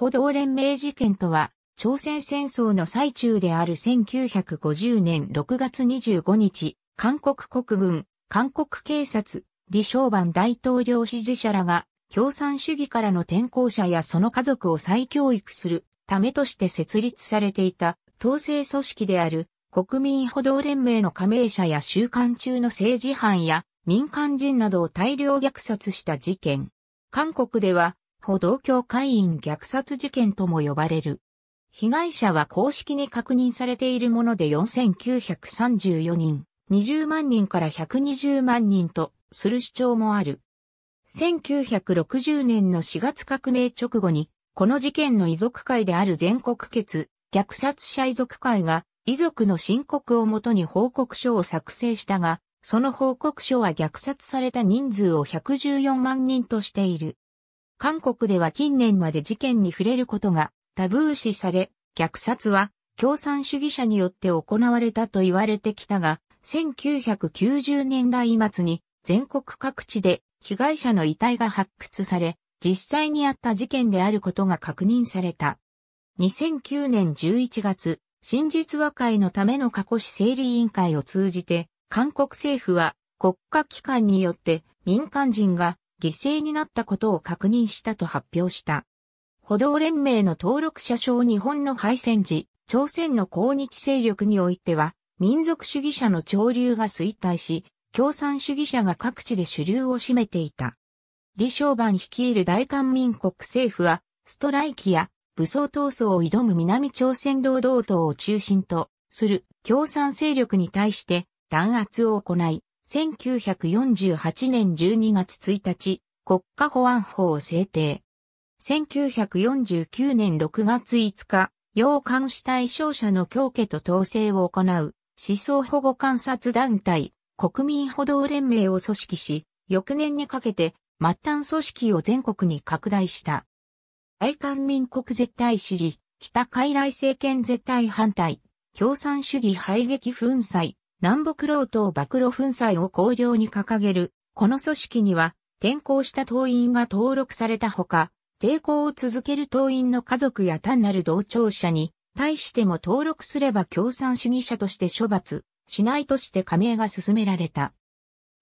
歩道連盟事件とは、朝鮮戦争の最中である1950年6月25日、韓国国軍、韓国警察、李承晩大統領支持者らが、共産主義からの転校者やその家族を再教育するためとして設立されていた統制組織である国民歩道連盟の加盟者や習慣中の政治犯や民間人などを大量虐殺した事件。韓国では歩同協会員虐殺事件とも呼ばれる。被害者は公式に確認されているもので4934人、20万人から120万人とする主張もある。1960年の4月革命直後に、この事件の遺族会である全国決虐殺者遺族会が、遺族の申告をもとに報告書を作成したが、その報告書は虐殺された人数を114万人としている。韓国では近年まで事件に触れることがタブー視され、虐殺は共産主義者によって行われたと言われてきたが、1990年代末に全国各地で被害者の遺体が発掘され、実際にあった事件であることが確認された。2009年11月、真実和解のための過去市整理委員会を通じて、韓国政府は国家機関によって民間人が犠牲になったことを確認したと発表した。歩道連盟の登録者証日本の敗戦時、朝鮮の抗日勢力においては、民族主義者の潮流が衰退し、共産主義者が各地で主流を占めていた。李承晩率いる大韓民国政府は、ストライキや武装闘争を挑む南朝鮮労働党を中心とする共産勢力に対して弾圧を行い、1948年12月1日、国家保安法を制定。1949年6月5日、要監視対象者の強化と統制を行う思想保護観察団体、国民歩道連盟を組織し、翌年にかけて末端組織を全国に拡大した。愛韓民国絶対支持、北傀儡政権絶対反対、共産主義排撃粉砕、南北老党暴露粉砕を綱領に掲げる、この組織には、転校した党員が登録されたほか、抵抗を続ける党員の家族や単なる同調者に、対しても登録すれば共産主義者として処罰、しないとして加盟が進められた。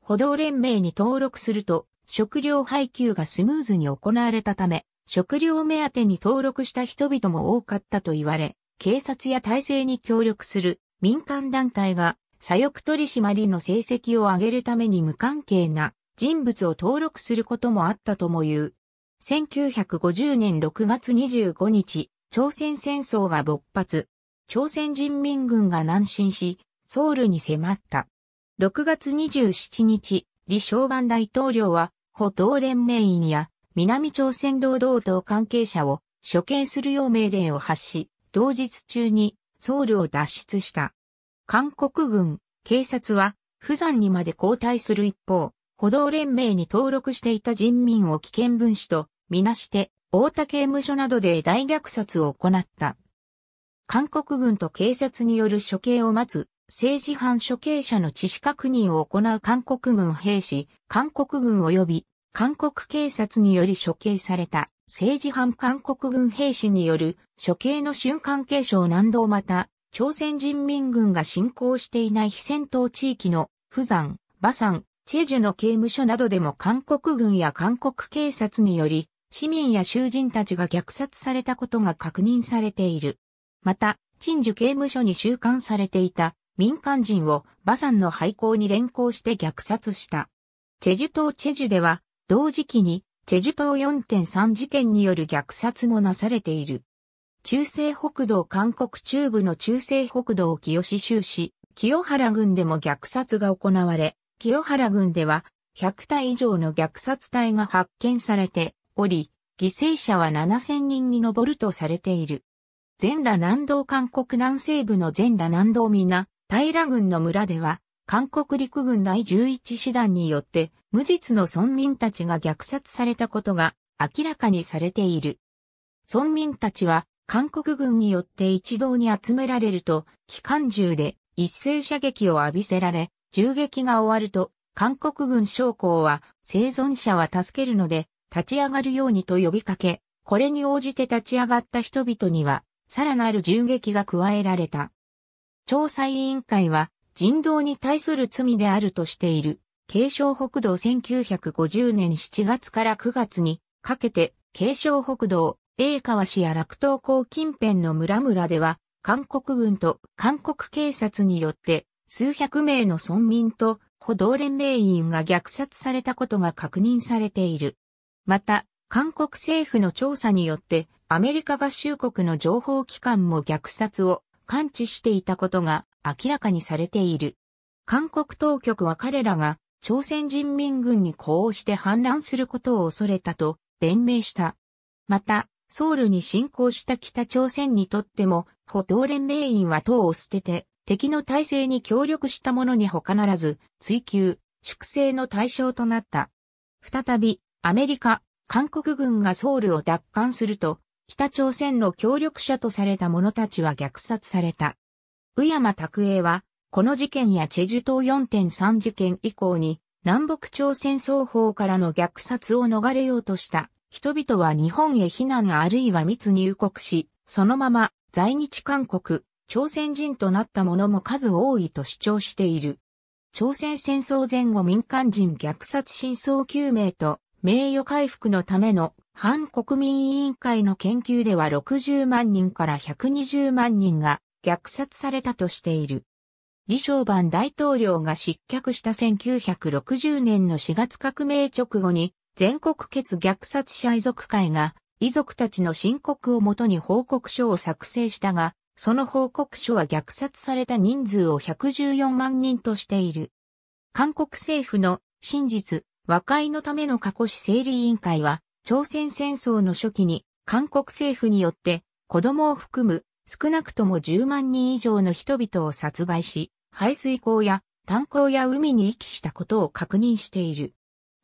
歩道連盟に登録すると、食料配給がスムーズに行われたため、食料目当てに登録した人々も多かったと言われ、警察や体制に協力する民間団体が左翼取締りの成績を上げるために無関係な人物を登録することもあったとも言う。1950年6月25日、朝鮮戦争が勃発。朝鮮人民軍が南進し、ソウルに迫った。6月27日、李承晩大統領は、歩道連盟員や南朝鮮労働党関係者を処刑するよう命令を発し、同日中にソウルを脱出した。韓国軍、警察は、釜山にまで後退する一方、歩道連盟に登録していた人民を危険分子とみなして、大田刑務所などで大虐殺を行った。韓国軍と警察による処刑を待つ、政治犯処刑者の致死確認を行う韓国軍兵士、韓国軍及び、韓国警察により処刑された、政治犯韓国軍兵士による処刑の瞬間継承難度また、朝鮮人民軍が侵攻していない非戦闘地域の、釜山、馬山、チェジュの刑務所などでも韓国軍や韓国警察により、市民や囚人たちが虐殺されたことが確認されている。また、陳樹刑務所に収監されていた民間人を馬山の廃校に連行して虐殺した。チェジュ島チェジュでは、同時期にチェジュ島4.3事件による虐殺もなされている。中西北道韓国中部の中西北道清州市、清原郡でも虐殺が行われ、清原郡では100体以上の虐殺隊が発見されており、犠牲者は7000人に上るとされている。全羅南道韓国南西部の全羅南道皆、平郡の村では、韓国陸軍第11師団によって無実の村民たちが虐殺されたことが明らかにされている。村民たちは韓国軍によって一堂に集められると、機関銃で一斉射撃を浴びせられ、銃撃が終わると、韓国軍将校は生存者は助けるので、立ち上がるようにと呼びかけ、これに応じて立ち上がった人々には、さらなる銃撃が加えられた。調査委員会は、人道に対する罪であるとしている、継承北道1950年7月から9月にかけて、継承北道栄川市や楽東港近辺の村々では、韓国軍と韓国警察によって、数百名の村民と歩道連盟員が虐殺されたことが確認されている。また、韓国政府の調査によって、アメリカ合衆国の情報機関も虐殺を感知していたことが明らかにされている。韓国当局は彼らが朝鮮人民軍に呼応して反乱することを恐れたと弁明した。また、ソウルに侵攻した北朝鮮にとっても、歩道連盟員は党を捨てて、敵の体制に協力したものに他ならず、追求、粛清の対象となった。再び、アメリカ、韓国軍がソウルを奪還すると、北朝鮮の協力者とされた者たちは虐殺された。宇山拓英は、この事件やチェジュ島4.3事件以降に、南北朝鮮双方からの虐殺を逃れようとした人々は日本へ避難あるいは密入国し、そのまま在日韓国、朝鮮人となった者も数多いと主張している。朝鮮戦争前後民間人虐殺真相究明と名誉回復のための反国民委員会の研究では60万人から120万人が虐殺されたとしている。李承晩大統領が失脚した1960年の4月革命直後に全国決虐殺者遺族会が、遺族たちの申告をもとに報告書を作成したが、その報告書は虐殺された人数を114万人としている。韓国政府の真実、和解のための過去市整理委員会は、朝鮮戦争の初期に、韓国政府によって、子供を含む少なくとも10万人以上の人々を殺害し、排水溝や炭鉱や海に遺棄したことを確認している。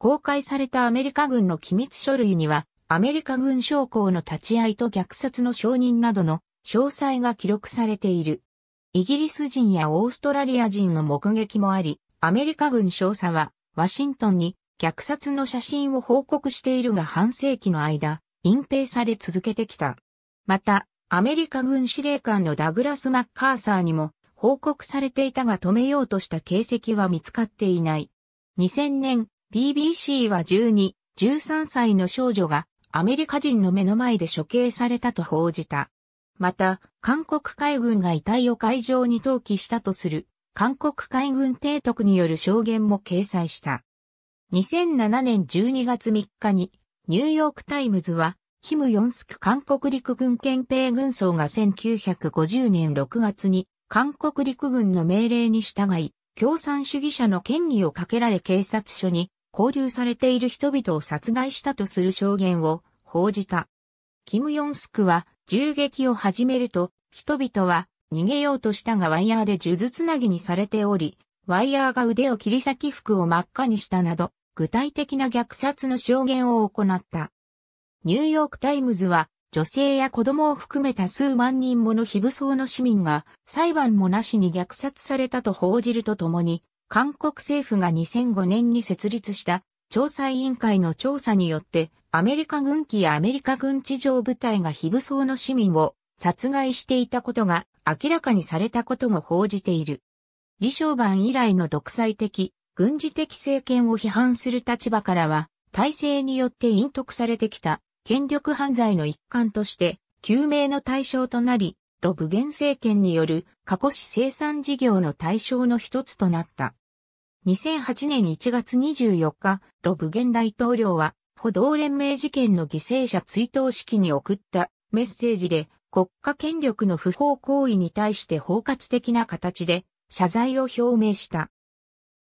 公開されたアメリカ軍の機密書類には、アメリカ軍将校の立ち会いと虐殺の承認などの詳細が記録されている。イギリス人やオーストラリア人の目撃もあり、アメリカ軍少佐は、ワシントンに虐殺の写真を報告しているが半世紀の間、隠蔽され続けてきた。また、アメリカ軍司令官のダグラス・マッカーサーにも報告されていたが止めようとした形跡は見つかっていない。2000年、BBC は12、13歳の少女がアメリカ人の目の前で処刑されたと報じた。また、韓国海軍が遺体を海上に投棄したとする、韓国海軍提督による証言も掲載した。2007年12月3日に、ニューヨークタイムズは、キム・ヨンスク韓国陸軍憲兵軍曹が1950年6月に、韓国陸軍の命令に従い、共産主義者の権威をかけられ警察署に交流されている人々を殺害したとする証言を報じた。キム・ヨンスクは銃撃を始めると、人々は逃げようとしたがワイヤーで呪術つなぎにされており、ワイヤーが腕を切り裂き服を真っ赤にしたなど、具体的な虐殺の証言を行った。ニューヨークタイムズは、女性や子供を含めた数万人もの非武装の市民が裁判もなしに虐殺されたと報じるとともに、韓国政府が2005年に設立した調査委員会の調査によって、アメリカ軍機やアメリカ軍地上部隊が非武装の市民を殺害していたことが明らかにされたことも報じている。李承晩以来の独裁的、軍事的政権を批判する立場からは、体制によって隠匿されてきた権力犯罪の一環として、救命の対象となり、ロブゲン政権による過去市生産事業の対象の一つとなった。2008年1月24日、ロブゲン大統領は、歩道連盟事件の犠牲者追悼式に送ったメッセージで、国家権力の不法行為に対して包括的な形で謝罪を表明した。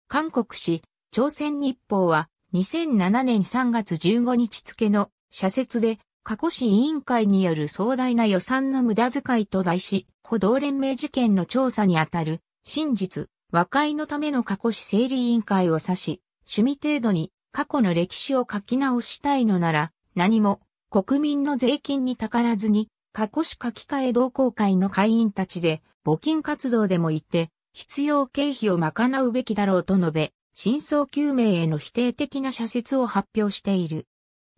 韓国紙、朝鮮日報は2007年3月15日付の社説で過去市委員会による壮大な予算の無駄遣いと題し、歩道連盟事件の調査にあたる真実、和解のための過去史整理委員会を指し、趣味程度に過去の歴史を書き直したいのなら、何も国民の税金にたからずに、過去史書き換え同好会の会員たちで、募金活動でも行って、必要経費を賄うべきだろうと述べ、真相究明への否定的な社説を発表している。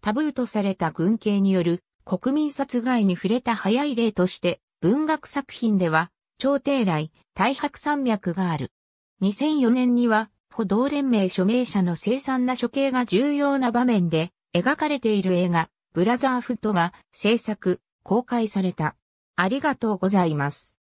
タブーとされた軍系による国民殺害に触れた早い例として、文学作品では、朝廷来、大白山脈がある。2004年には、歩道連盟署名者の凄惨な処刑が重要な場面で描かれている映画、ブラザーフットが制作、公開された。ありがとうございます。